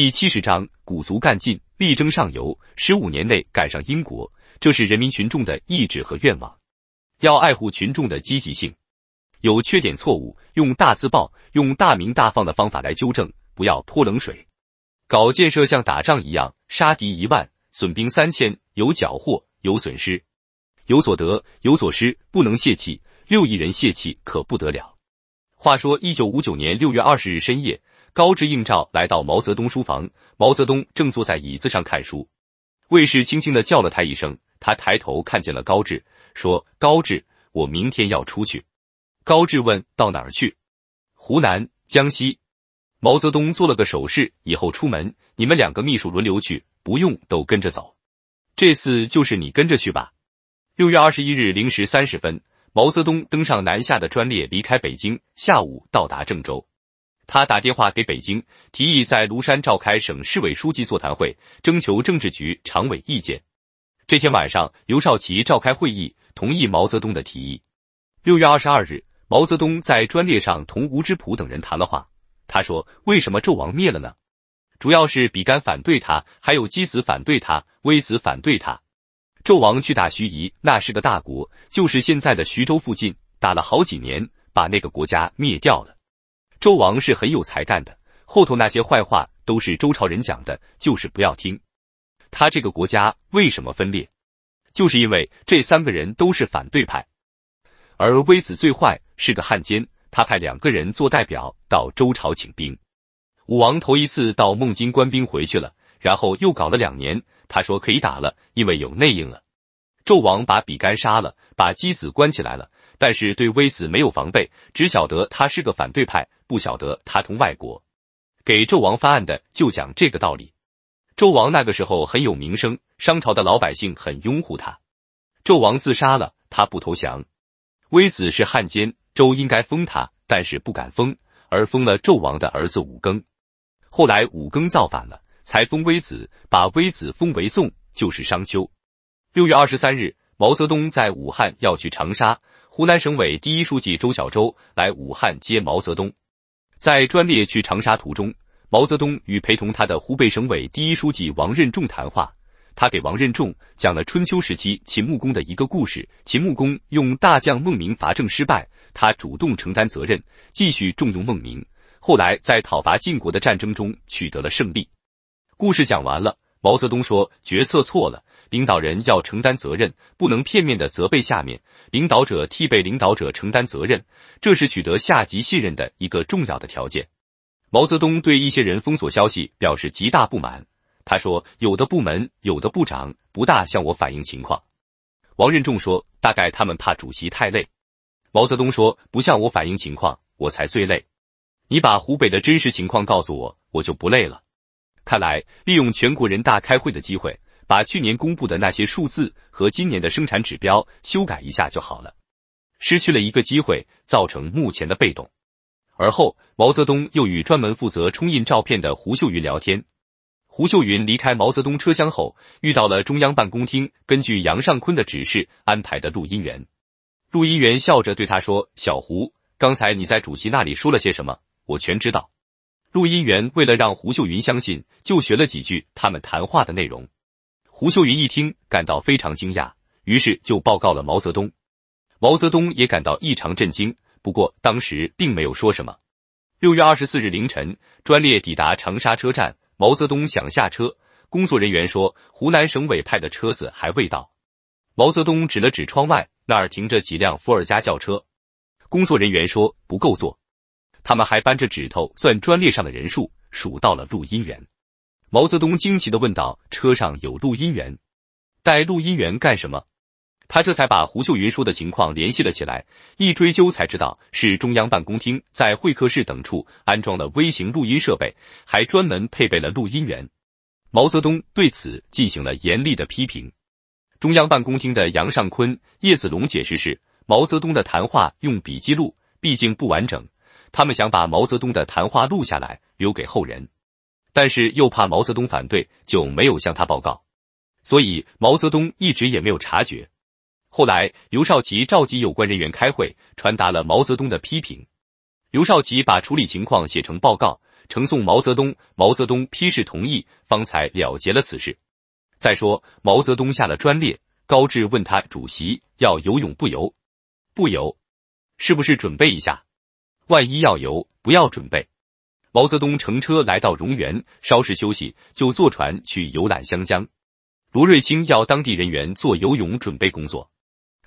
第七十章，鼓足干劲，力争上游，十五年内赶上英国，这是人民群众的意志和愿望。要爱护群众的积极性。有缺点错误，用大字报，用大明大放的方法来纠正，不要泼冷水。搞建设像打仗一样，杀敌一万，损兵三千，有缴获，有损失，有所得，有所失，不能泄气。六亿人泄气可不得了。话说，一九五九年六月二十日深夜。高志应召来到毛泽东书房，毛泽东正坐在椅子上看书，卫士轻轻地叫了他一声，他抬头看见了高志，说：“高志，我明天要出去。”高志问：“到哪儿去？”湖南、江西。毛泽东做了个手势，以后出门你们两个秘书轮流去，不用都跟着走。这次就是你跟着去吧。六月二十一日零时三十分，毛泽东登上南下的专列，离开北京，下午到达郑州。他打电话给北京，提议在庐山召开省市委书记座谈会，征求政治局常委意见。这天晚上，刘少奇召开会议，同意毛泽东的提议。六月二十二日，毛泽东在专列上同吴之圃等人谈了话。他说：“为什么纣王灭了呢？主要是比干反对他，还有箕子反对他，微子反对他。纣王去打徐夷，那是个大国，就是现在的徐州附近，打了好几年，把那个国家灭掉了。”周王是很有才干的，后头那些坏话都是周朝人讲的，就是不要听。他这个国家为什么分裂？就是因为这三个人都是反对派，而微子最坏是个汉奸，他派两个人做代表到周朝请兵。武王头一次到孟津，官兵回去了，然后又搞了两年，他说可以打了，因为有内应了。纣王把比干杀了，把箕子关起来了，但是对微子没有防备，只晓得他是个反对派。不晓得他通外国，给纣王翻案的就讲这个道理。纣王那个时候很有名声，商朝的老百姓很拥护他。纣王自杀了，他不投降。微子是汉奸，周应该封他，但是不敢封，而封了纣王的儿子武庚。后来武庚造反了，才封微子，把微子封为宋，就是商丘。六月二十三日，毛泽东在武汉要去长沙，湖南省委第一书记周小舟来武汉接毛泽东。在专列去长沙途中，毛泽东与陪同他的湖北省委第一书记王任重谈话。他给王任重讲了春秋时期秦穆公的一个故事。秦穆公用大将孟明伐郑失败，他主动承担责任，继续重用孟明。后来在讨伐晋国的战争中取得了胜利。故事讲完了，毛泽东说：“决策错了。”领导人要承担责任，不能片面的责备下面。领导者替被领导者承担责任，这是取得下级信任的一个重要的条件。毛泽东对一些人封锁消息表示极大不满。他说：“有的部门，有的部长不大向我反映情况。”王任重说：“大概他们怕主席太累。”毛泽东说：“不向我反映情况，我才最累。你把湖北的真实情况告诉我，我就不累了。”看来，利用全国人大开会的机会。把去年公布的那些数字和今年的生产指标修改一下就好了，失去了一个机会，造成目前的被动。而后，毛泽东又与专门负责冲印照片的胡秀云聊天。胡秀云离开毛泽东车厢后，遇到了中央办公厅根据杨尚昆的指示安排的录音员。录音员笑着对他说：“小胡，刚才你在主席那里说了些什么？我全知道。”录音员为了让胡秀云相信，就学了几句他们谈话的内容。胡秀云一听，感到非常惊讶，于是就报告了毛泽东。毛泽东也感到异常震惊，不过当时并没有说什么。六月二十四日凌晨，专列抵达长沙车站，毛泽东想下车，工作人员说湖南省委派的车子还未到。毛泽东指了指窗外，那儿停着几辆伏尔加轿车。工作人员说不够坐，他们还扳着指头算专列上的人数，数到了录音员。毛泽东惊奇的问道：“车上有录音员，带录音员干什么？”他这才把胡秀云说的情况联系了起来。一追究才知道，是中央办公厅在会客室等处安装了微型录音设备，还专门配备了录音员。毛泽东对此进行了严厉的批评。中央办公厅的杨尚昆、叶子龙解释是：毛泽东的谈话用笔记录，毕竟不完整，他们想把毛泽东的谈话录下来，留给后人。但是又怕毛泽东反对，就没有向他报告，所以毛泽东一直也没有察觉。后来刘少奇召集有关人员开会，传达了毛泽东的批评。刘少奇把处理情况写成报告，呈送毛泽东。毛泽东批示同意，方才了结了此事。再说毛泽东下了专列，高志问他：“主席要游泳不游？不游，是不是准备一下？万一要游，不要准备？”毛泽东乘车来到榕园稍事休息，就坐船去游览湘江。罗瑞卿要当地人员做游泳准备工作，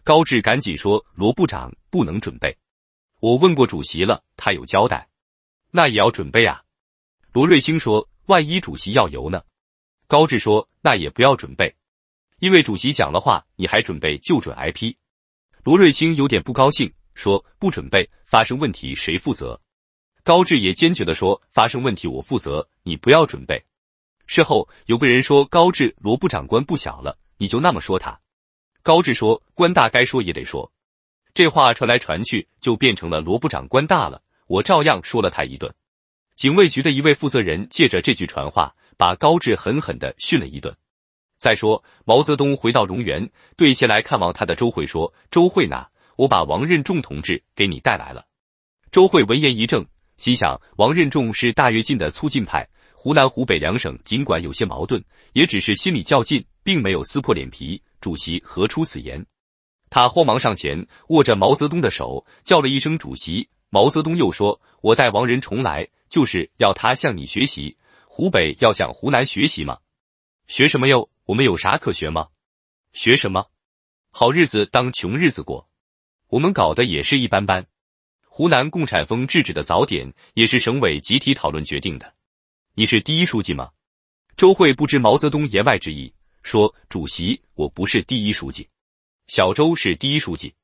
高志赶紧说：“罗部长不能准备，我问过主席了，他有交代，那也要准备啊。”罗瑞卿说：“万一主席要游呢？”高志说：“那也不要准备，因为主席讲了话，你还准备就准挨批。”罗瑞卿有点不高兴，说：“不准备，发生问题谁负责？”高志也坚决地说：“发生问题我负责，你不要准备。”事后有个人说：“高志，罗部长官不小了，你就那么说他？”高志说：“官大该说也得说。”这话传来传去，就变成了“罗部长官大了，我照样说了他一顿。”警卫局的一位负责人借着这句传话，把高志狠狠地训了一顿。再说，毛泽东回到荣园，对前来看望他的周慧说：“周慧呐，我把王任重同志给你带来了。”周慧闻言一怔。心想，王任重是大跃进的促进派。湖南、湖北两省尽管有些矛盾，也只是心里较劲，并没有撕破脸皮。主席何出此言？他慌忙上前，握着毛泽东的手，叫了一声“主席”。毛泽东又说：“我带王任重来，就是要他向你学习。湖北要向湖南学习吗？学什么哟？我们有啥可学吗？学什么？好日子当穷日子过，我们搞的也是一般般。”湖南共产风制止的早点也是省委集体讨论决定的。你是第一书记吗？周慧不知毛泽东言外之意，说：“主席，我不是第一书记，小周是第一书记。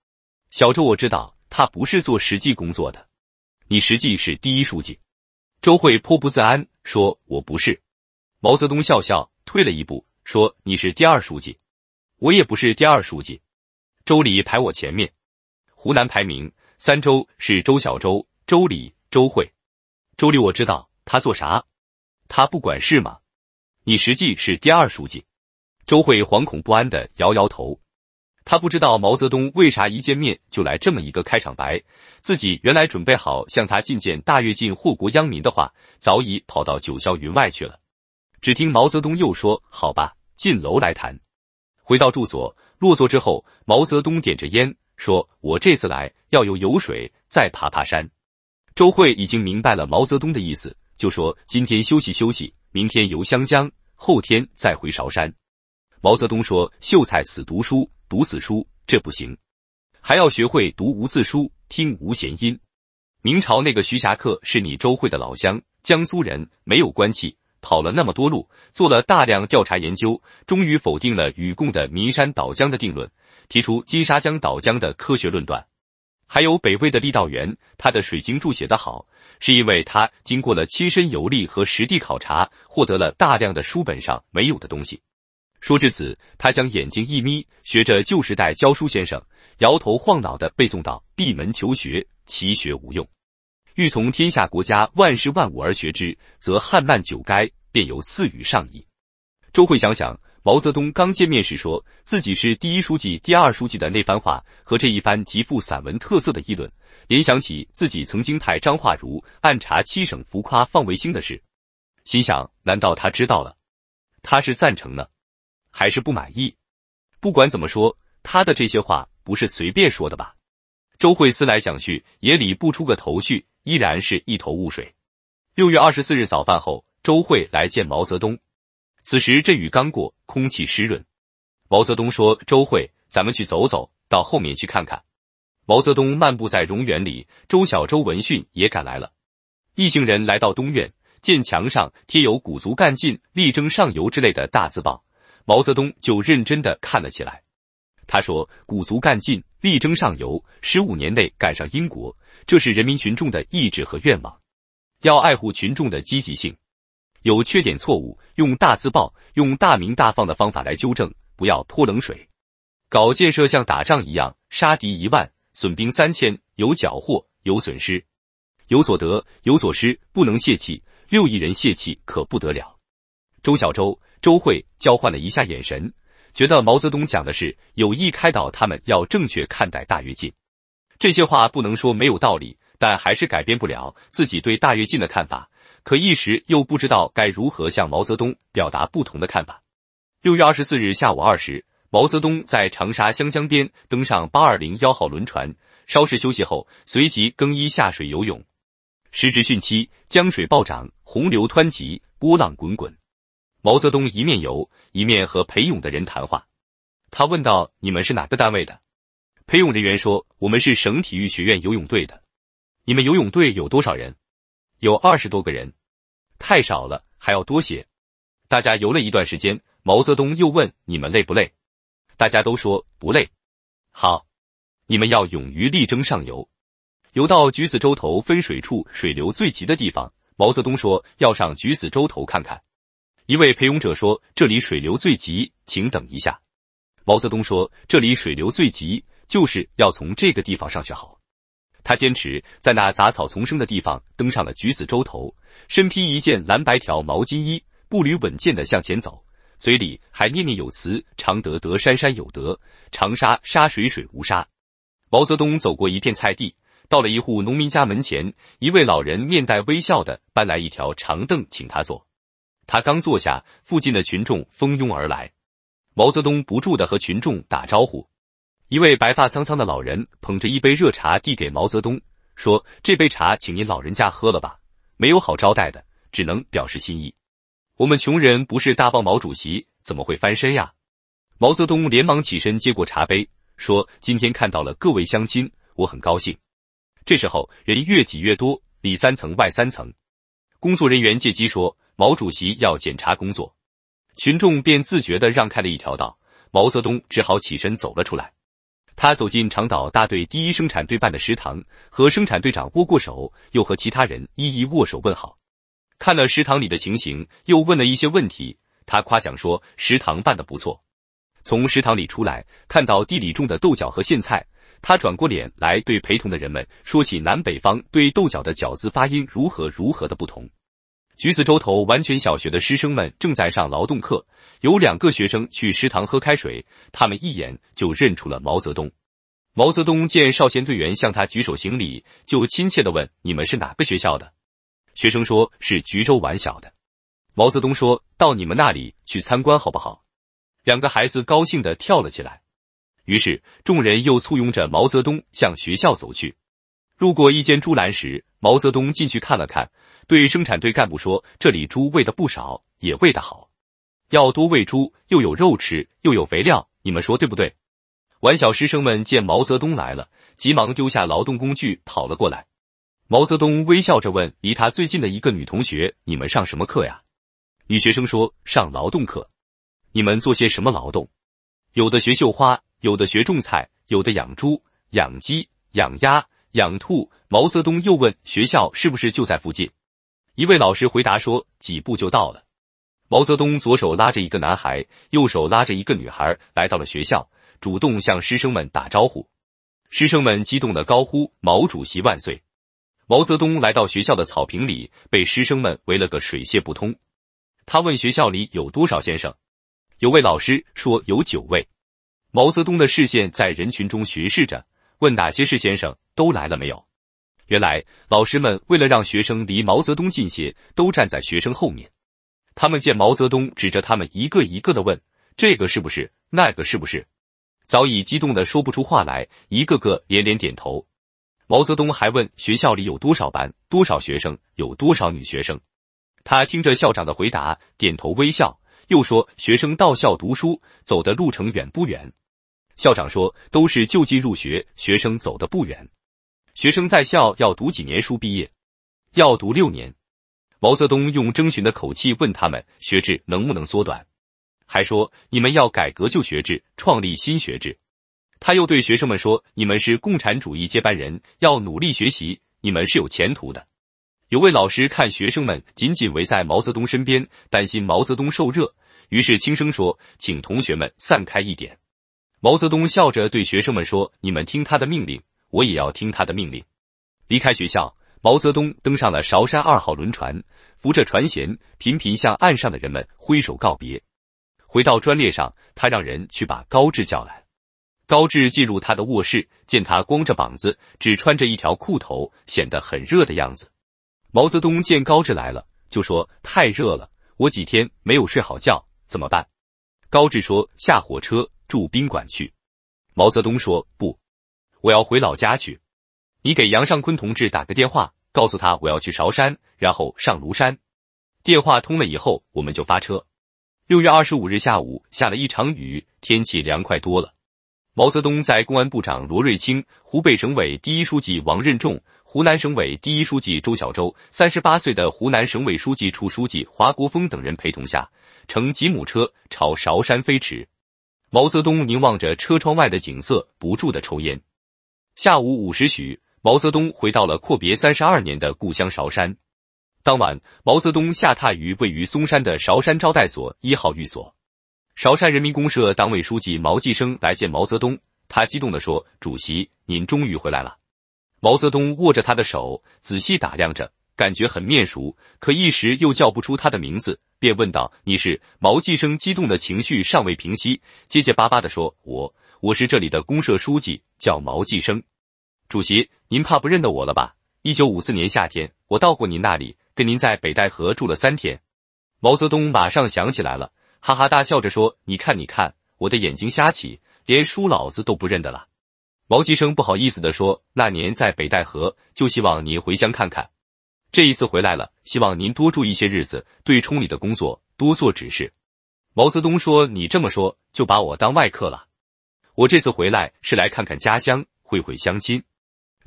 小周，我知道他不是做实际工作的，你实际是第一书记。”周慧颇不自安，说：“我不是。”毛泽东笑笑，退了一步，说：“你是第二书记，我也不是第二书记。周礼排我前面，湖南排名。”三周是周小周、周礼、周慧。周礼我知道他做啥，他不管事吗？你实际是第二书记。周慧惶恐不安的摇摇头，他不知道毛泽东为啥一见面就来这么一个开场白。自己原来准备好向他进谏大跃进祸国殃民的话，早已跑到九霄云外去了。只听毛泽东又说：“好吧，进楼来谈。”回到住所落座之后，毛泽东点着烟。说我这次来要有油水再爬爬山。周慧已经明白了毛泽东的意思，就说今天休息休息，明天游湘江，后天再回韶山。毛泽东说：“秀才死读书，读死书，这不行，还要学会读无字书，听无弦音。明朝那个徐霞客是你周慧的老乡，江苏人，没有关系，跑了那么多路，做了大量调查研究，终于否定了与共的岷山岛江的定论。”提出金沙江倒江的科学论断，还有北魏的郦道元，他的《水经注》写得好，是因为他经过了亲身游历和实地考察，获得了大量的书本上没有的东西。说至此，他将眼睛一眯，学着旧时代教书先生摇头晃脑的背诵道：“闭门求学，其学无用；欲从天下国家万事万物而学之，则汉漫九垓，便有四语上矣。”周慧想想。毛泽东刚见面时说自己是第一书记、第二书记的那番话和这一番极富散文特色的议论，联想起自己曾经派张化如暗查七省浮夸放卫星的事，心想：难道他知道了？他是赞成呢，还是不满意？不管怎么说，他的这些话不是随便说的吧？周慧思来想去，也理不出个头绪，依然是一头雾水。六月二十四日早饭后，周慧来见毛泽东。此时阵雨刚过，空气湿润。毛泽东说：“周慧，咱们去走走，到后面去看看。”毛泽东漫步在榕园里，周小周闻讯也赶来了。一行人来到东院，见墙上贴有“鼓足干劲，力争上游”之类的大字报，毛泽东就认真的看了起来。他说：“鼓足干劲，力争上游，十五年内赶上英国，这是人民群众的意志和愿望，要爱护群众的积极性。”有缺点错误，用大字报，用大明大放的方法来纠正，不要泼冷水。搞建设像打仗一样，杀敌一万，损兵三千，有缴获，有损失，有所得，有所失，不能泄气。六亿人泄气可不得了。周小舟、周慧交换了一下眼神，觉得毛泽东讲的是有意开导他们，要正确看待大跃进。这些话不能说没有道理，但还是改变不了自己对大跃进的看法。可一时又不知道该如何向毛泽东表达不同的看法。六月二十四日下午二时，毛泽东在长沙湘江边登上八二零幺号轮船，稍事休息后，随即更衣下水游泳。时值汛期，江水暴涨，洪流湍急，波浪滚滚。毛泽东一面游，一面和裴勇的人谈话。他问道：“你们是哪个单位的？”裴勇人员说：“我们是省体育学院游泳队的。”“你们游泳队有多少人？”有二十多个人，太少了，还要多些。大家游了一段时间，毛泽东又问：“你们累不累？”大家都说不累。好，你们要勇于力争上游，游到橘子洲头分水处水流最急的地方。毛泽东说：“要上橘子洲头看看。”一位陪泳者说：“这里水流最急，请等一下。”毛泽东说：“这里水流最急，就是要从这个地方上去好。”他坚持在那杂草丛生的地方登上了橘子洲头，身披一件蓝白条毛巾衣，步履稳健的向前走，嘴里还念念有词：“常德德山山有德，长沙沙水水无沙。”毛泽东走过一片菜地，到了一户农民家门前，一位老人面带微笑的搬来一条长凳，请他坐。他刚坐下，附近的群众蜂拥而来，毛泽东不住的和群众打招呼。一位白发苍苍的老人捧着一杯热茶递给毛泽东，说：“这杯茶，请您老人家喝了吧，没有好招待的，只能表示心意。我们穷人不是大帮毛主席，怎么会翻身呀？”毛泽东连忙起身接过茶杯，说：“今天看到了各位乡亲，我很高兴。”这时候人越挤越多，里三层外三层，工作人员借机说：“毛主席要检查工作。”群众便自觉地让开了一条道，毛泽东只好起身走了出来。他走进长岛大队第一生产队办的食堂，和生产队长握过手，又和其他人一一握手问好。看了食堂里的情形，又问了一些问题。他夸奖说食堂办的不错。从食堂里出来，看到地里种的豆角和苋菜，他转过脸来对陪同的人们说起南北方对豆角的“角”字发音如何如何的不同。橘子洲头完全小学的师生们正在上劳动课，有两个学生去食堂喝开水，他们一眼就认出了毛泽东。毛泽东见少先队员向他举手行礼，就亲切的问：“你们是哪个学校的？”学生说：“是橘洲完小的。”毛泽东说：“到你们那里去参观好不好？”两个孩子高兴的跳了起来。于是众人又簇拥着毛泽东向学校走去。路过一间猪栏时，毛泽东进去看了看。对生产队干部说：“这里猪喂的不少，也喂的好，要多喂猪，又有肉吃，又有肥料，你们说对不对？”完小师生们见毛泽东来了，急忙丢下劳动工具跑了过来。毛泽东微笑着问离他最近的一个女同学：“你们上什么课呀？”女学生说：“上劳动课。”“你们做些什么劳动？”“有的学绣花，有的学种菜，有的养猪、养鸡、养鸭、养兔。”毛泽东又问：“学校是不是就在附近？”一位老师回答说：“几步就到了。”毛泽东左手拉着一个男孩，右手拉着一个女孩，来到了学校，主动向师生们打招呼。师生们激动的高呼：“毛主席万岁！”毛泽东来到学校的草坪里，被师生们围了个水泄不通。他问学校里有多少先生？有位老师说有九位。毛泽东的视线在人群中巡视着，问：“哪些是先生？都来了没有？”原来老师们为了让学生离毛泽东近些，都站在学生后面。他们见毛泽东指着他们一个一个的问：“这个是不是？那个是不是？”早已激动的说不出话来，一个个连连点头。毛泽东还问学校里有多少班、多少学生、有多少女学生。他听着校长的回答，点头微笑，又说：“学生到校读书走的路程远不远？”校长说：“都是就近入学，学生走的不远。”学生在校要读几年书毕业？要读六年。毛泽东用征询的口气问他们：“学制能不能缩短？”还说：“你们要改革旧学制，创立新学制。”他又对学生们说：“你们是共产主义接班人，要努力学习，你们是有前途的。”有位老师看学生们紧紧围在毛泽东身边，担心毛泽东受热，于是轻声说：“请同学们散开一点。”毛泽东笑着对学生们说：“你们听他的命令。”我也要听他的命令，离开学校。毛泽东登上了韶山二号轮船，扶着船舷，频频向岸上的人们挥手告别。回到专列上，他让人去把高志叫来。高志进入他的卧室，见他光着膀子，只穿着一条裤头，显得很热的样子。毛泽东见高志来了，就说：“太热了，我几天没有睡好觉，怎么办？”高志说：“下火车住宾馆去。”毛泽东说：“不。”我要回老家去，你给杨尚坤同志打个电话，告诉他我要去韶山，然后上庐山。电话通了以后，我们就发车。六月二十五日下午下了一场雨，天气凉快多了。毛泽东在公安部长罗瑞卿、湖北省委第一书记王任重、湖南省委第一书记周小舟、三十八岁的湖南省委书记处书记华国锋等人陪同下，乘吉姆车朝韶山飞驰。毛泽东凝望着车窗外的景色，不住的抽烟。下午五时许，毛泽东回到了阔别三十二年的故乡韶山。当晚，毛泽东下榻于位于嵩山的韶山招待所一号寓所。韶山人民公社党委书记毛继生来见毛泽东，他激动地说：“主席，您终于回来了。”毛泽东握着他的手，仔细打量着，感觉很面熟，可一时又叫不出他的名字，便问道：“你是？”毛继生激动的情绪尚未平息，结结巴巴的说：“我。”我是这里的公社书记，叫毛继生。主席，您怕不认得我了吧？一九五四年夏天，我到过您那里，跟您在北戴河住了三天。毛泽东马上想起来了，哈哈大笑着说：“你看，你看，我的眼睛瞎起，连叔老子都不认得了。”毛继生不好意思的说：“那年在北戴河，就希望您回乡看看。这一次回来了，希望您多住一些日子，对冲里的工作多做指示。”毛泽东说：“你这么说，就把我当外客了。”我这次回来是来看看家乡，会会乡亲。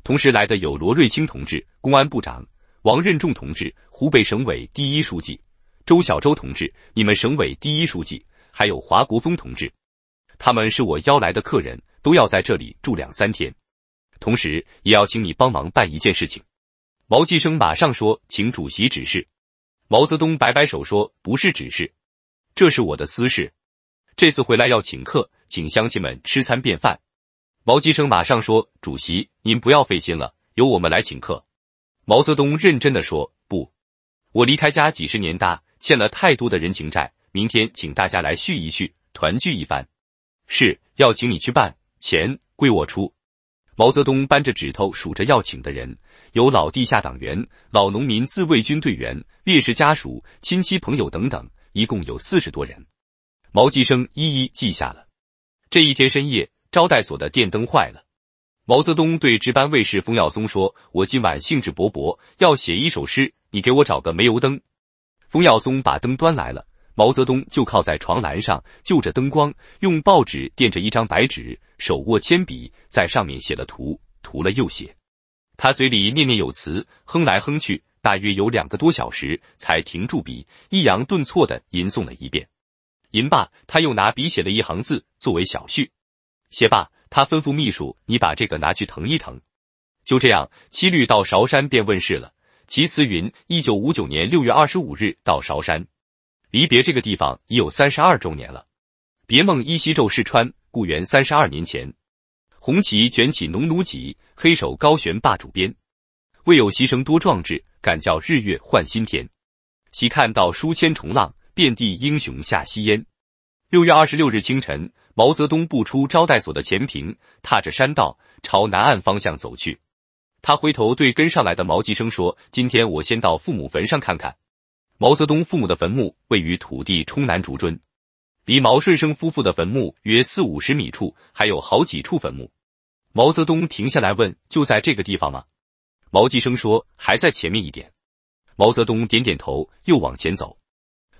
同时来的有罗瑞卿同志，公安部长；王任重同志，湖北省委第一书记；周小舟同志，你们省委第一书记；还有华国锋同志。他们是我邀来的客人，都要在这里住两三天。同时，也要请你帮忙办一件事情。毛继生马上说：“请主席指示。”毛泽东摆摆手说：“不是指示，这是我的私事。这次回来要请客。”请乡亲们吃餐便饭，毛吉生马上说：“主席，您不要费心了，由我们来请客。”毛泽东认真的说：“不，我离开家几十年，大欠了太多的人情债。明天请大家来叙一叙，团聚一番，是要请你去办，钱归我出。”毛泽东扳着指头数着要请的人，有老地下党员、老农民自卫军队员、烈士家属、亲戚朋友等等，一共有四十多人。毛吉生一一记下了。这一天深夜，招待所的电灯坏了。毛泽东对值班卫士冯耀松说：“我今晚兴致勃勃，要写一首诗，你给我找个煤油灯。”冯耀松把灯端来了，毛泽东就靠在床栏上，就着灯光，用报纸垫着一张白纸，手握铅笔在上面写了图，涂了又写。他嘴里念念有词，哼来哼去，大约有两个多小时，才停住笔，抑扬顿挫的吟诵了一遍。吟罢，他又拿笔写了一行字作为小序。写罢，他吩咐秘书：“你把这个拿去腾一腾。”就这样，《七律》到韶山便问世了。其词云：“一九五九年六月二十五日到韶山，离别这个地方已有三十二周年了。别梦依稀咒逝川，故园三十二年前。红旗卷起农奴戟，黑手高悬霸主鞭。未有牺牲多壮志，敢叫日月换新天。喜看到书签重浪。”遍地英雄下西烟。六月二十六日清晨，毛泽东步出招待所的前坪，踏着山道朝南岸方向走去。他回头对跟上来的毛季生说：“今天我先到父母坟上看看。”毛泽东父母的坟墓位于土地冲南竹村，离毛顺生夫妇的坟墓约四五十米处，还有好几处坟墓。毛泽东停下来问：“就在这个地方吗？”毛继生说：“还在前面一点。”毛泽东点点头，又往前走。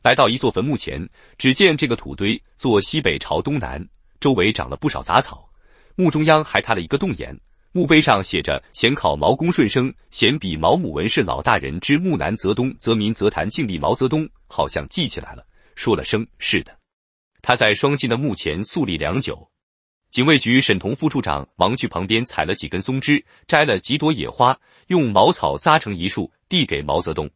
来到一座坟墓前，只见这个土堆坐西北朝东南，周围长了不少杂草，墓中央还塌了一个洞眼，墓碑上写着“显考毛公顺生，显比毛母文氏老大人之墓”。南泽东，泽民，泽覃敬立。毛泽东好像记起来了，说了声“是的”。他在双亲的墓前肃立良久。警卫局沈同副处长忙去旁边采了几根松枝，摘了几朵野花，用茅草扎成一束，递给毛泽东。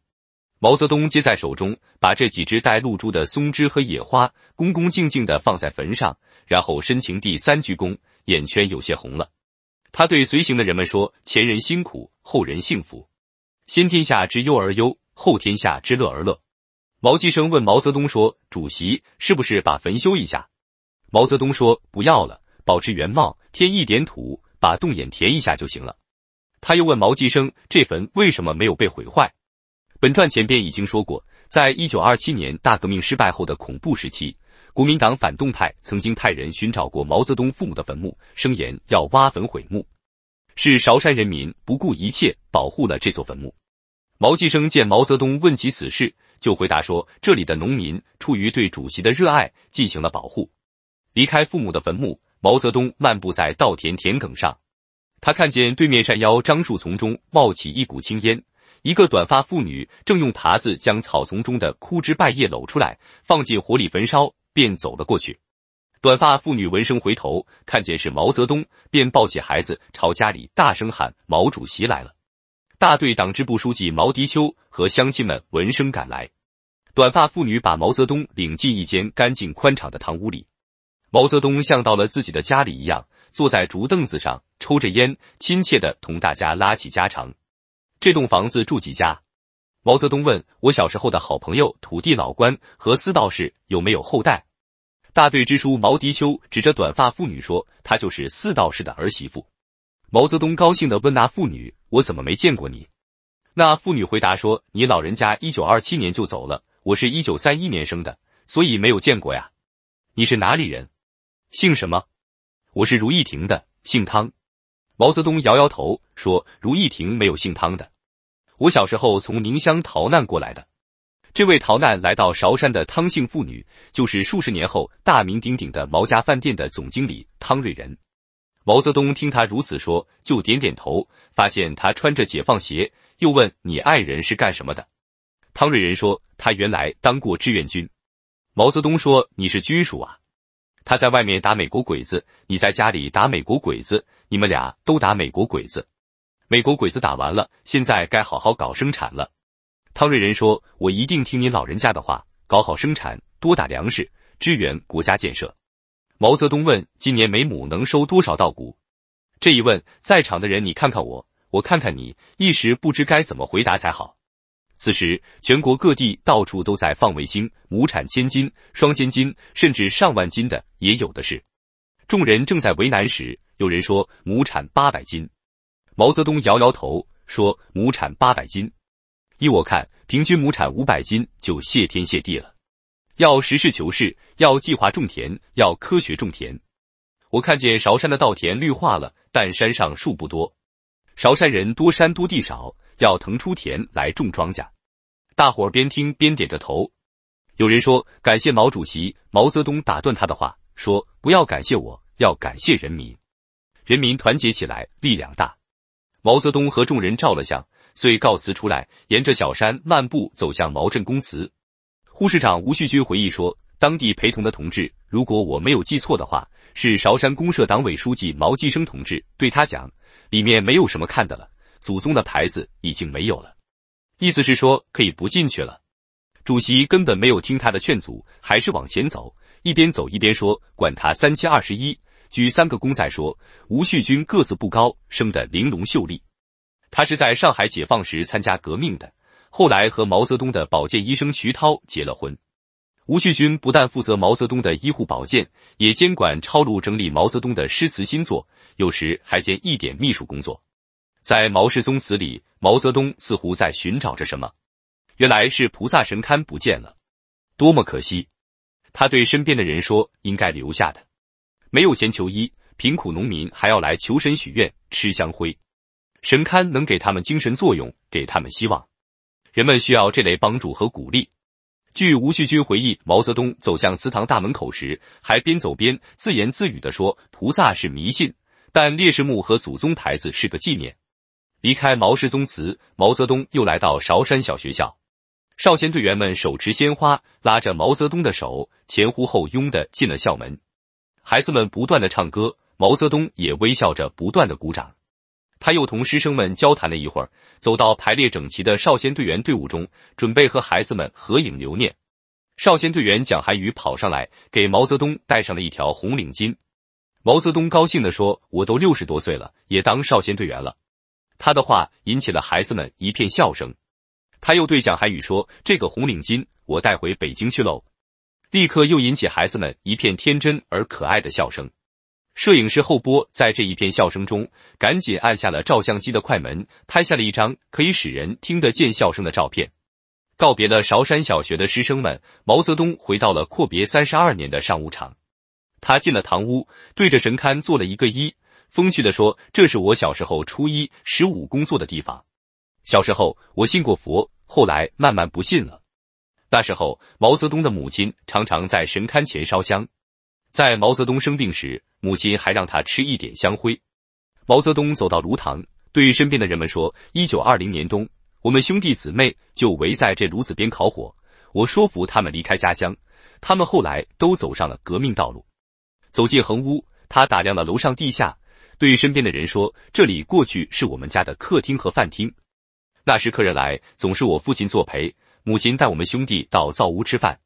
毛泽东接在手中，把这几只带露珠的松枝和野花，恭恭敬敬地放在坟上，然后深情地三鞠躬，眼圈有些红了。他对随行的人们说：“前人辛苦，后人幸福；先天下之忧而忧，后天下之乐而乐。”毛继生问毛泽东说：“主席，是不是把坟修一下？”毛泽东说：“不要了，保持原貌，添一点土，把洞眼填一下就行了。”他又问毛继生：“这坟为什么没有被毁坏？”本传前边已经说过，在一九二七年大革命失败后的恐怖时期，国民党反动派曾经派人寻找过毛泽东父母的坟墓，声言要挖坟毁墓。是韶山人民不顾一切保护了这座坟墓。毛继生见毛泽东问起此事，就回答说：“这里的农民出于对主席的热爱，进行了保护。”离开父母的坟墓，毛泽东漫步在稻田田埂上，他看见对面山腰樟树丛中冒起一股青烟。一个短发妇女正用耙子将草丛中的枯枝败叶搂出来，放进火里焚烧，便走了过去。短发妇女闻声回头，看见是毛泽东，便抱起孩子，朝家里大声喊：“毛主席来了！”大队党支部书记毛迪秋和乡亲们闻声赶来。短发妇女把毛泽东领进一间干净宽敞的堂屋里，毛泽东像到了自己的家里一样，坐在竹凳子上抽着烟，亲切地同大家拉起家常。这栋房子住几家？毛泽东问我小时候的好朋友土地老关和四道士有没有后代。大队支书毛迪秋指着短发妇女说：“她就是四道士的儿媳妇。”毛泽东高兴的问那妇女：“我怎么没见过你？”那妇女回答说：“你老人家一九二七年就走了，我是一九三一年生的，所以没有见过呀。”你是哪里人？姓什么？我是如意亭的，姓汤。毛泽东摇摇头说：“如意亭没有姓汤的。”我小时候从宁乡逃难过来的，这位逃难来到韶山的汤姓妇女，就是数十年后大名鼎鼎的毛家饭店的总经理汤瑞仁。毛泽东听他如此说，就点点头，发现他穿着解放鞋，又问：“你爱人是干什么的？”汤瑞仁说：“他原来当过志愿军。”毛泽东说：“你是军属啊？他在外面打美国鬼子，你在家里打美国鬼子，你们俩都打美国鬼子。”美国鬼子打完了，现在该好好搞生产了。汤瑞仁说：“我一定听您老人家的话，搞好生产，多打粮食，支援国家建设。”毛泽东问：“今年每亩能收多少稻谷？”这一问，在场的人你看看我，我看看你，一时不知该怎么回答才好。此时，全国各地到处都在放卫星，亩产千斤、双千斤，甚至上万斤的也有的是。众人正在为难时，有人说：“亩产八百斤。”毛泽东摇摇头说：“亩产八百斤，依我看，平均亩产五百斤就谢天谢地了。要实事求是，要计划种田，要科学种田。我看见韶山的稻田绿化了，但山上树不多。韶山人多山多地少，要腾出田来种庄稼。”大伙儿边听边点着头。有人说：“感谢毛主席。”毛泽东打断他的话说：“不要感谢我，要感谢人民。人民团结起来，力量大。”毛泽东和众人照了相，遂告辞出来，沿着小山漫步走向毛镇公祠。护士长吴旭军回忆说，当地陪同的同志，如果我没有记错的话，是韶山公社党委书记毛继生同志对他讲：“里面没有什么看的了，祖宗的牌子已经没有了，意思是说可以不进去了。”主席根本没有听他的劝阻，还是往前走，一边走一边说：“管他三七二十一。”举三个公仔说，吴旭军个子不高，生得玲珑秀丽。他是在上海解放时参加革命的，后来和毛泽东的保健医生徐涛结了婚。吴旭军不但负责毛泽东的医护保健，也监管抄录整理毛泽东的诗词新作，有时还兼一点秘书工作。在毛氏宗祠里，毛泽东似乎在寻找着什么，原来是菩萨神龛不见了，多么可惜！他对身边的人说：“应该留下的。”没有钱求医，贫苦农民还要来求神许愿，吃香灰，神龛能给他们精神作用，给他们希望。人们需要这类帮助和鼓励。据吴旭军回忆，毛泽东走向祠堂大门口时，还边走边自言自语的说：“菩萨是迷信，但烈士墓和祖宗牌子是个纪念。”离开毛氏宗祠，毛泽东又来到韶山小学校，少先队员们手持鲜花，拉着毛泽东的手，前呼后拥的进了校门。孩子们不断的唱歌，毛泽东也微笑着不断的鼓掌。他又同师生们交谈了一会儿，走到排列整齐的少先队员队伍中，准备和孩子们合影留念。少先队员蒋寒雨跑上来，给毛泽东戴上了一条红领巾。毛泽东高兴的说：“我都六十多岁了，也当少先队员了。”他的话引起了孩子们一片笑声。他又对蒋寒雨说：“这个红领巾，我带回北京去喽。”立刻又引起孩子们一片天真而可爱的笑声。摄影师后波在这一片笑声中，赶紧按下了照相机的快门，拍下了一张可以使人听得见笑声的照片。告别了韶山小学的师生们，毛泽东回到了阔别三十二年的上午场。他进了堂屋，对着神龛做了一个揖，风趣地说：“这是我小时候初一十五工作的地方。小时候我信过佛，后来慢慢不信了。”那时候，毛泽东的母亲常常在神龛前烧香，在毛泽东生病时，母亲还让他吃一点香灰。毛泽东走到炉膛，对身边的人们说：“一九二零年冬，我们兄弟姊妹就围在这炉子边烤火。我说服他们离开家乡，他们后来都走上了革命道路。”走进横屋，他打量了楼上地下，对身边的人说：“这里过去是我们家的客厅和饭厅。那时客人来，总是我父亲作陪。”母亲带我们兄弟到灶屋吃饭，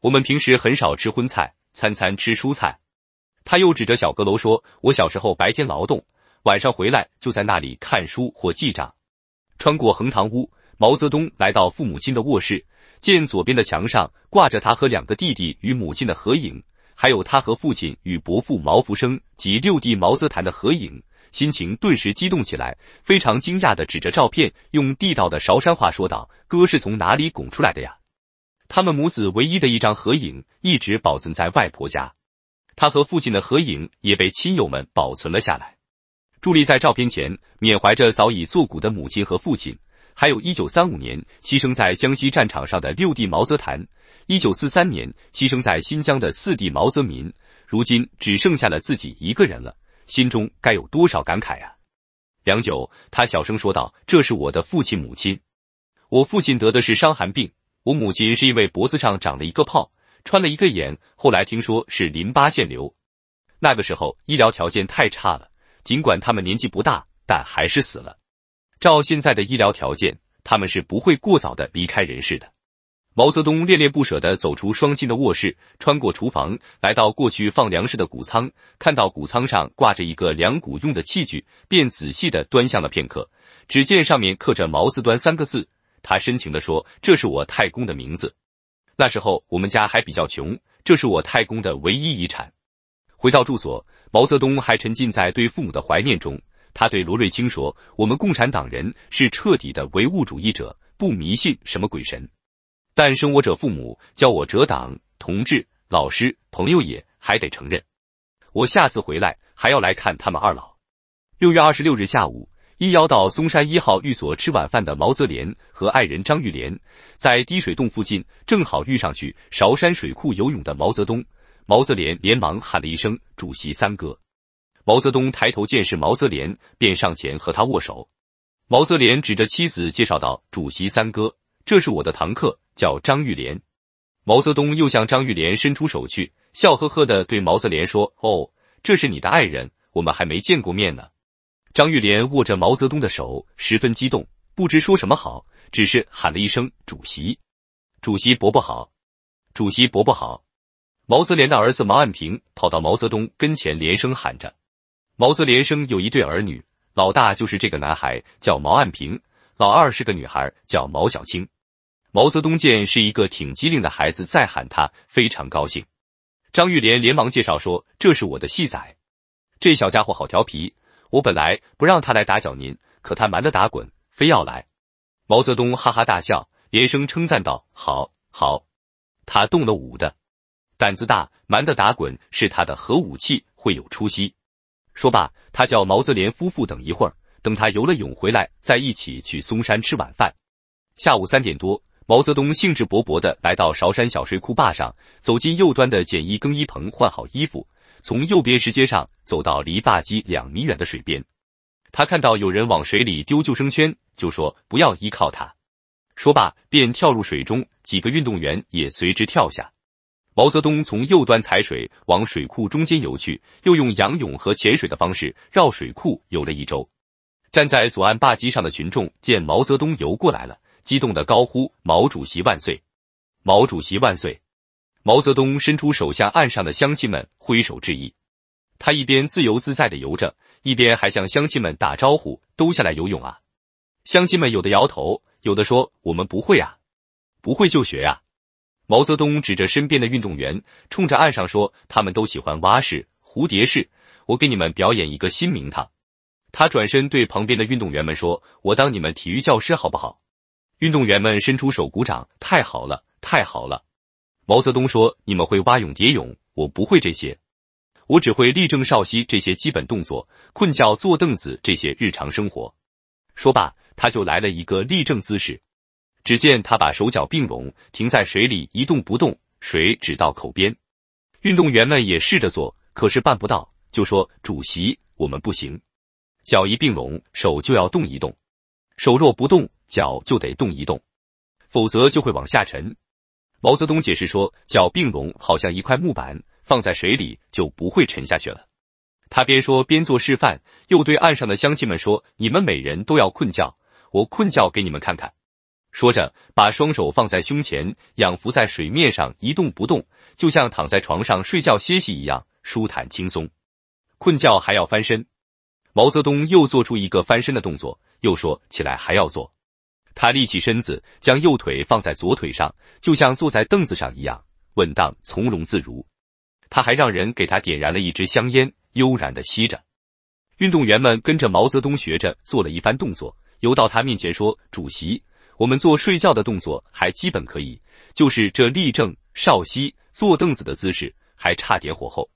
我们平时很少吃荤菜，餐餐吃蔬菜。他又指着小阁楼说：“我小时候白天劳动，晚上回来就在那里看书或记账。”穿过横堂屋，毛泽东来到父母亲的卧室，见左边的墙上挂着他和两个弟弟与母亲的合影，还有他和父亲与伯父毛福生及六弟毛泽潭的合影。心情顿时激动起来，非常惊讶的指着照片，用地道的韶山话说道：“哥是从哪里拱出来的呀？”他们母子唯一的一张合影一直保存在外婆家，他和父亲的合影也被亲友们保存了下来。伫立在照片前，缅怀着早已作古的母亲和父亲，还有一九三五年牺牲在江西战场上的六弟毛泽潭，一九四三年牺牲在新疆的四弟毛泽民，如今只剩下了自己一个人了。心中该有多少感慨啊！良久，他小声说道：“这是我的父亲母亲，我父亲得的是伤寒病，我母亲是因为脖子上长了一个泡，穿了一个眼，后来听说是淋巴腺瘤。那个时候医疗条件太差了，尽管他们年纪不大，但还是死了。照现在的医疗条件，他们是不会过早的离开人世的。”毛泽东恋恋不舍地走出双亲的卧室，穿过厨房，来到过去放粮食的谷仓，看到谷仓上挂着一个量谷用的器具，便仔细地端详了片刻。只见上面刻着“毛子端”三个字。他深情地说：“这是我太公的名字。那时候我们家还比较穷，这是我太公的唯一遗产。”回到住所，毛泽东还沉浸在对父母的怀念中。他对罗瑞卿说：“我们共产党人是彻底的唯物主义者，不迷信什么鬼神。”但生我者父母，教我者党、同志、老师、朋友也，还得承认。我下次回来还要来看他们二老。六月二十六日下午，应邀到嵩山一号寓所吃晚饭的毛泽连和爱人张玉莲，在滴水洞附近正好遇上去韶山水库游泳的毛泽东。毛泽连连忙喊了一声“主席三哥”，毛泽东抬头见是毛泽连，便上前和他握手。毛泽连指着妻子介绍道：“主席三哥。”这是我的堂客，叫张玉莲。毛泽东又向张玉莲伸出手去，笑呵呵的对毛泽连说：“哦，这是你的爱人，我们还没见过面呢。”张玉莲握着毛泽东的手，十分激动，不知说什么好，只是喊了一声：“主席，主席伯伯好，主席伯伯好。”毛泽连的儿子毛岸平跑到毛泽东跟前，连声喊着：“毛泽连生有一对儿女，老大就是这个男孩，叫毛岸平，老二是个女孩，叫毛小青。”毛泽东见是一个挺机灵的孩子，再喊他非常高兴。张玉莲连忙介绍说：“这是我的戏仔，这小家伙好调皮。我本来不让他来打搅您，可他蛮的打滚，非要来。”毛泽东哈哈大笑，连声称赞道：“好，好，他动了武的，胆子大，蛮的打滚是他的核武器，会有出息。”说罢，他叫毛泽连夫妇等一会儿，等他游了泳回来，再一起去嵩山吃晚饭。下午三点多。毛泽东兴致勃勃地来到韶山小水库坝上，走进右端的简易更衣棚换好衣服，从右边石阶上走到离坝基两米远的水边。他看到有人往水里丢救生圈，就说：“不要依靠他。”说罢，便跳入水中。几个运动员也随之跳下。毛泽东从右端踩水往水库中间游去，又用仰泳和潜水的方式绕水库游了一周。站在左岸坝基上的群众见毛泽东游过来了。激动的高呼：“毛主席万岁！毛主席万岁！”毛泽东伸出手向岸上的乡亲们挥手致意。他一边自由自在的游着，一边还向乡亲们打招呼：“都下来游泳啊！”乡亲们有的摇头，有的说：“我们不会啊，不会就学啊。”毛泽东指着身边的运动员，冲着岸上说：“他们都喜欢蛙式、蝴蝶式，我给你们表演一个新名堂。”他转身对旁边的运动员们说：“我当你们体育教师好不好？”运动员们伸出手鼓掌，太好了，太好了。毛泽东说：“你们会蛙泳、蝶泳，我不会这些，我只会立正、稍息这些基本动作，困觉、坐凳子这些日常生活。”说罢，他就来了一个立正姿势。只见他把手脚并拢，停在水里一动不动，水只到口边。运动员们也试着做，可是办不到，就说：“主席，我们不行。”脚一并拢，手就要动一动。手若不动，脚就得动一动，否则就会往下沉。毛泽东解释说，脚并拢好像一块木板，放在水里就不会沉下去了。他边说边做示范，又对岸上的乡亲们说：“你们每人都要困觉，我困觉给你们看看。”说着，把双手放在胸前，仰伏在水面上一动不动，就像躺在床上睡觉歇息一样舒坦轻松。困觉还要翻身。毛泽东又做出一个翻身的动作，又说：“起来还要做。他立起身子，将右腿放在左腿上，就像坐在凳子上一样稳当从容自如。他还让人给他点燃了一支香烟，悠然的吸着。运动员们跟着毛泽东学着做了一番动作，游到他面前说：“主席，我们做睡觉的动作还基本可以，就是这立正、稍息、坐凳子的姿势还差点火候。”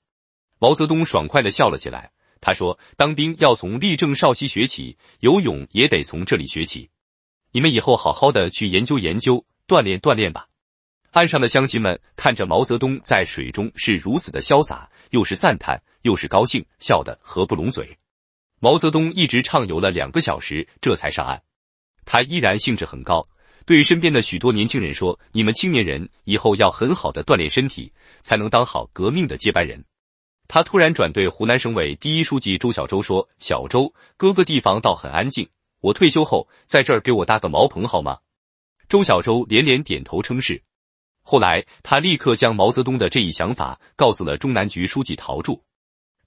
毛泽东爽快的笑了起来。他说：“当兵要从立正、稍息学起，游泳也得从这里学起。你们以后好好的去研究研究，锻炼锻炼吧。”岸上的乡亲们看着毛泽东在水中是如此的潇洒，又是赞叹又是高兴，笑得合不拢嘴。毛泽东一直畅游了两个小时，这才上岸。他依然兴致很高，对身边的许多年轻人说：“你们青年人以后要很好的锻炼身体，才能当好革命的接班人。”他突然转对湖南省委第一书记周小舟说：“小周，各个地方倒很安静。我退休后在这儿给我搭个茅棚好吗？”周小舟连连点头称是。后来，他立刻将毛泽东的这一想法告诉了中南局书记陶铸。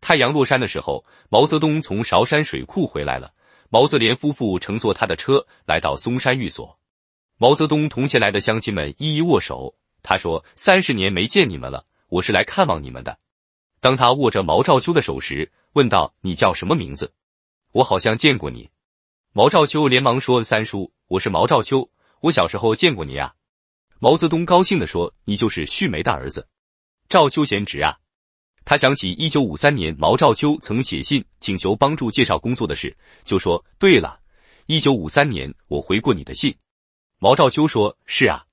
太阳落山的时候，毛泽东从韶山水库回来了。毛泽连夫妇乘坐他的车来到嵩山寓所。毛泽东同前来的乡亲们一一握手，他说：“三十年没见你们了，我是来看望你们的。”当他握着毛兆秋的手时，问道：“你叫什么名字？我好像见过你。”毛兆秋连忙说：“三叔，我是毛兆秋，我小时候见过你啊。”毛泽东高兴的说：“你就是旭梅的儿子，赵秋贤侄啊。”他想起一九五三年毛兆秋曾写信请求帮助介绍工作的事，就说：“对了，一九五三年我回过你的信。”毛兆秋说：“是啊，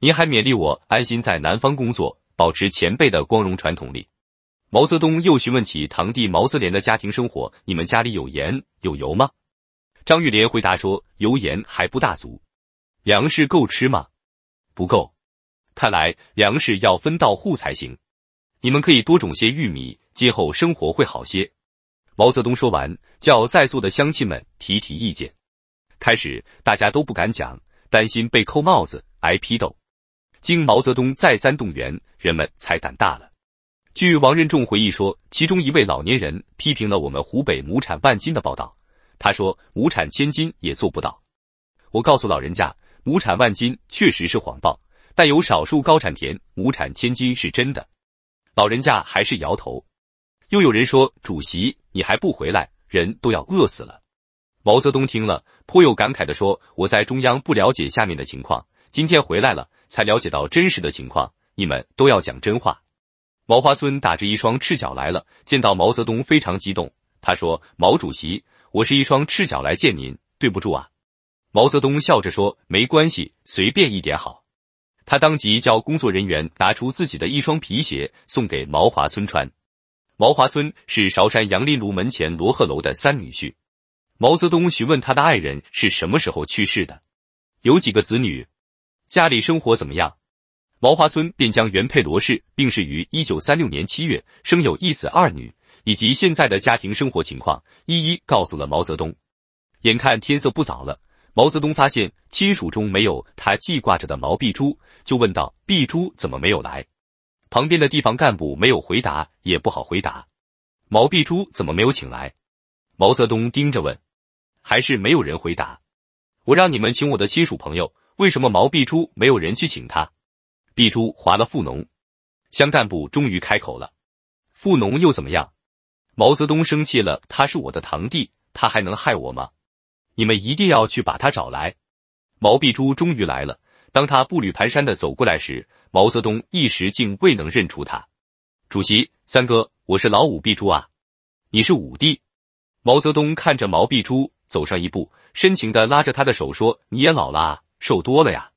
您还勉励我安心在南方工作，保持前辈的光荣传统里。毛泽东又询问起堂弟毛泽连的家庭生活：“你们家里有盐有油吗？”张玉莲回答说：“油盐还不大足，粮食够吃吗？不够。看来粮食要分到户才行。你们可以多种些玉米，今后生活会好些。”毛泽东说完，叫在座的乡亲们提提意见。开始大家都不敢讲，担心被扣帽子挨批斗。经毛泽东再三动员，人们才胆大了。据王任重回忆说，其中一位老年人批评了我们湖北亩产万斤的报道。他说，亩产千斤也做不到。我告诉老人家，亩产万斤确实是谎报，但有少数高产田亩产千斤是真的。老人家还是摇头。又有人说：“主席，你还不回来，人都要饿死了。”毛泽东听了颇有感慨的说：“我在中央不了解下面的情况，今天回来了才了解到真实的情况，你们都要讲真话。”毛华村打着一双赤脚来了，见到毛泽东非常激动。他说：“毛主席，我是一双赤脚来见您，对不住啊。”毛泽东笑着说：“没关系，随便一点好。”他当即叫工作人员拿出自己的一双皮鞋送给毛华村穿。毛华村是韶山杨林炉门前罗鹤楼的三女婿。毛泽东询问他的爱人是什么时候去世的，有几个子女，家里生活怎么样。毛华村便将原配罗氏病逝于一九三六年七月，生有一子二女，以及现在的家庭生活情况一一告诉了毛泽东。眼看天色不早了，毛泽东发现亲属中没有他记挂着的毛碧珠，就问道：“碧珠怎么没有来？”旁边的地方干部没有回答，也不好回答。毛碧珠怎么没有请来？毛泽东盯着问，还是没有人回答。我让你们请我的亲属朋友，为什么毛碧珠没有人去请他？碧珠划了富农，乡干部终于开口了。富农又怎么样？毛泽东生气了，他是我的堂弟，他还能害我吗？你们一定要去把他找来。毛碧珠终于来了。当他步履蹒跚的走过来时，毛泽东一时竟未能认出他。主席，三哥，我是老五碧珠啊，你是五弟。毛泽东看着毛碧珠走上一步，深情的拉着他的手说：“你也老了啊，瘦多了呀。”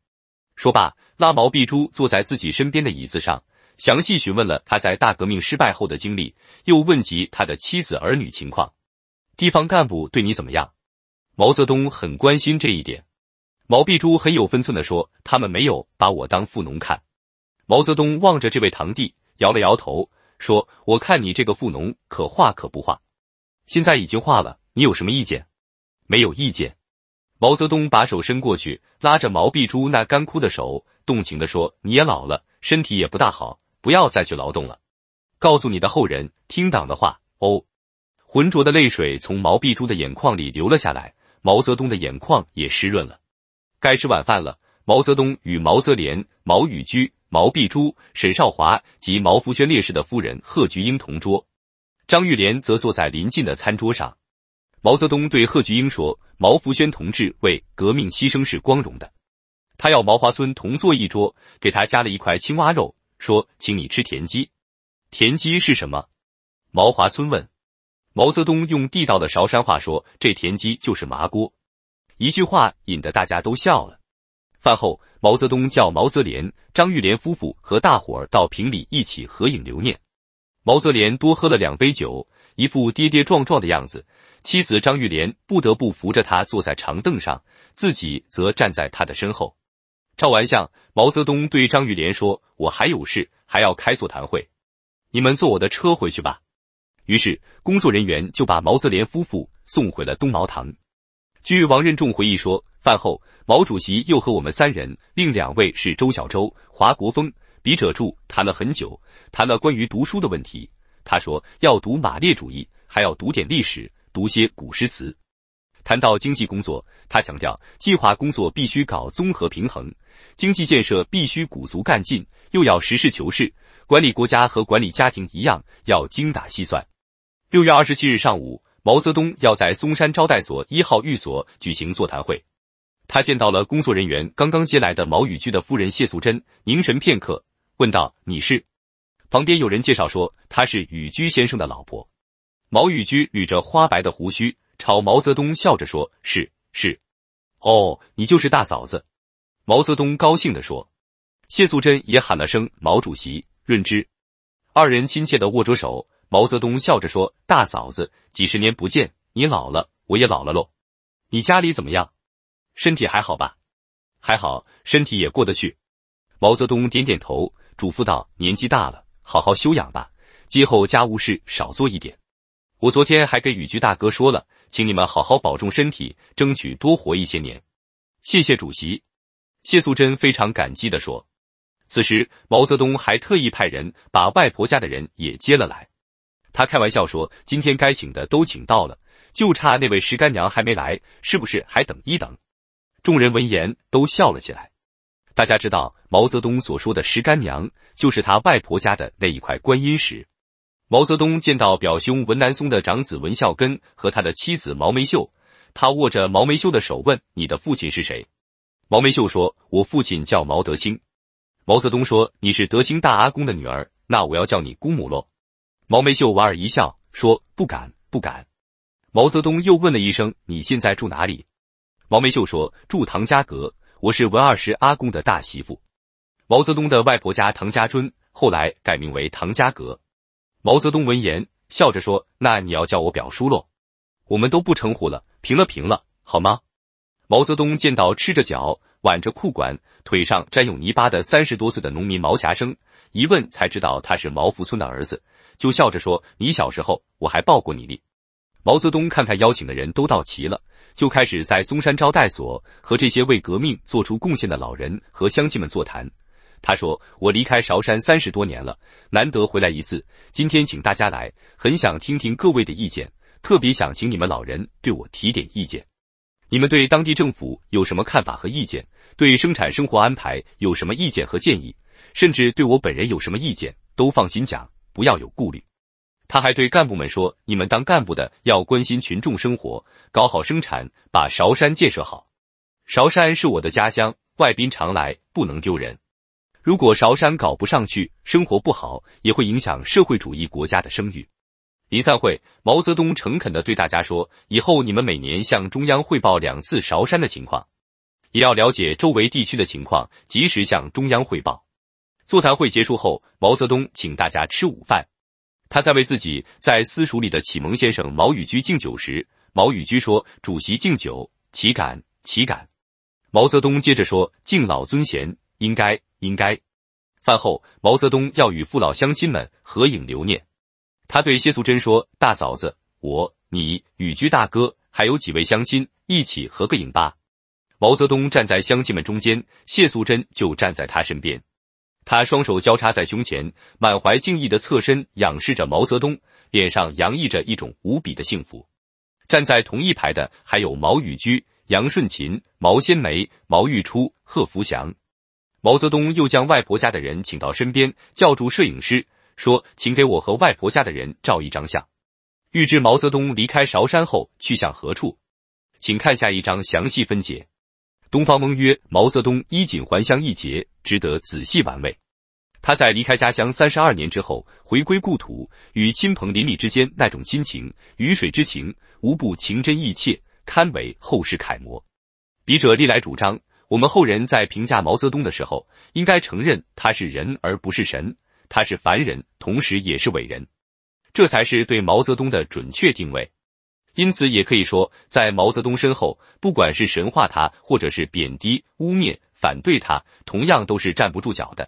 说罢。拉毛毕珠坐在自己身边的椅子上，详细询问了他在大革命失败后的经历，又问及他的妻子儿女情况。地方干部对你怎么样？毛泽东很关心这一点。毛毕珠很有分寸地说：“他们没有把我当富农看。”毛泽东望着这位堂弟，摇了摇头说：“我看你这个富农可画可不画，现在已经画了，你有什么意见？没有意见。”毛泽东把手伸过去，拉着毛毕珠那干枯的手。动情的说：“你也老了，身体也不大好，不要再去劳动了。告诉你的后人，听党的话哦。”浑浊的泪水从毛碧珠的眼眶里流了下来，毛泽东的眼眶也湿润了。该吃晚饭了。毛泽东与毛泽连、毛宇居、毛碧珠、沈少华及毛福轩烈士的夫人贺菊英同桌，张玉莲则坐在临近的餐桌上。毛泽东对贺菊英说：“毛福轩同志为革命牺牲是光荣的。”他要毛华村同坐一桌，给他加了一块青蛙肉，说：“请你吃田鸡。”田鸡是什么？毛华村问。毛泽东用地道的韶山话说：“这田鸡就是麻锅。”一句话引得大家都笑了。饭后，毛泽东叫毛泽连、张玉莲夫妇和大伙儿到坪里一起合影留念。毛泽连多喝了两杯酒，一副跌跌撞撞的样子，妻子张玉莲不得不扶着他坐在长凳上，自己则站在他的身后。照完相，毛泽东对张玉莲说：“我还有事，还要开座谈会，你们坐我的车回去吧。”于是工作人员就把毛泽东夫妇送回了东茅堂。据王任重回忆说，饭后，毛主席又和我们三人，另两位是周小舟、华国锋、笔者柱，谈了很久，谈了关于读书的问题。他说要读马列主义，还要读点历史，读些古诗词。谈到经济工作，他强调，计划工作必须搞综合平衡，经济建设必须鼓足干劲，又要实事求是。管理国家和管理家庭一样，要精打细算。六月二十七日上午，毛泽东要在嵩山招待所一号寓所举行座谈会。他见到了工作人员刚刚接来的毛羽居的夫人谢素贞，凝神片刻，问道：“你是？”旁边有人介绍说：“她是羽居先生的老婆。”毛羽居捋着花白的胡须。朝毛泽东笑着说：“是是，哦，你就是大嫂子。”毛泽东高兴的说：“谢素贞也喊了声‘毛主席’，润之。”二人亲切的握着手。毛泽东笑着说：“大嫂子，几十年不见，你老了，我也老了喽。你家里怎么样？身体还好吧？还好，身体也过得去。”毛泽东点点头，嘱咐道：“年纪大了，好好休养吧。今后家务事少做一点。我昨天还给雨居大哥说了。”请你们好好保重身体，争取多活一些年。谢谢主席，谢素贞非常感激地说。此时，毛泽东还特意派人把外婆家的人也接了来。他开玩笑说：“今天该请的都请到了，就差那位石干娘还没来，是不是还等一等？”众人闻言都笑了起来。大家知道，毛泽东所说的石干娘，就是他外婆家的那一块观音石。毛泽东见到表兄文南松的长子文孝根和他的妻子毛梅秀，他握着毛梅秀的手问：“你的父亲是谁？”毛梅秀说：“我父亲叫毛德清。”毛泽东说：“你是德清大阿公的女儿，那我要叫你姑母喽。”毛梅秀莞尔一笑说：“不敢，不敢。”毛泽东又问了一声：“你现在住哪里？”毛梅秀说：“住唐家阁，我是文二十阿公的大媳妇。”毛泽东的外婆家唐家村后来改名为唐家阁。毛泽东闻言，笑着说：“那你要叫我表叔喽，我们都不称呼了，平了平了，好吗？”毛泽东见到赤着脚、挽着裤管、腿上沾有泥巴的三十多岁的农民毛霞生，一问才知道他是毛福村的儿子，就笑着说：“你小时候我还抱过你哩。”毛泽东看看邀请的人都到齐了，就开始在嵩山招待所和这些为革命做出贡献的老人和乡亲们座谈。他说：“我离开韶山三十多年了，难得回来一次。今天请大家来，很想听听各位的意见，特别想请你们老人对我提点意见。你们对当地政府有什么看法和意见？对生产生活安排有什么意见和建议？甚至对我本人有什么意见，都放心讲，不要有顾虑。”他还对干部们说：“你们当干部的要关心群众生活，搞好生产，把韶山建设好。韶山是我的家乡，外宾常来，不能丢人。”如果韶山搞不上去，生活不好，也会影响社会主义国家的声誉。临散会，毛泽东诚恳地对大家说：“以后你们每年向中央汇报两次韶山的情况，也要了解周围地区的情况，及时向中央汇报。”座谈会结束后，毛泽东请大家吃午饭。他在为自己在私塾里的启蒙先生毛禹居敬酒时，毛禹居说：“主席敬酒，岂敢岂敢。”毛泽东接着说：“敬老尊贤，应该。”应该，饭后，毛泽东要与父老乡亲们合影留念。他对谢素贞说：“大嫂子，我、你、与居大哥，还有几位乡亲，一起合个影吧。”毛泽东站在乡亲们中间，谢素贞就站在他身边。他双手交叉在胸前，满怀敬意的侧身仰视着毛泽东，脸上洋溢着一种无比的幸福。站在同一排的还有毛宇居、杨顺琴、毛先梅、毛玉初、贺福祥。毛泽东又将外婆家的人请到身边，叫住摄影师说：“请给我和外婆家的人照一张相。”欲知毛泽东离开韶山后去向何处，请看下一张详细分解。东方翁曰：“毛泽东衣锦还乡一节，值得仔细玩味。他在离开家乡三十二年之后回归故土，与亲朋邻里之间那种亲情、鱼水之情，无不情真意切，堪为后世楷模。笔者历来主张。”我们后人在评价毛泽东的时候，应该承认他是人而不是神，他是凡人，同时也是伟人，这才是对毛泽东的准确定位。因此，也可以说，在毛泽东身后，不管是神化他，或者是贬低、污蔑、反对他，同样都是站不住脚的。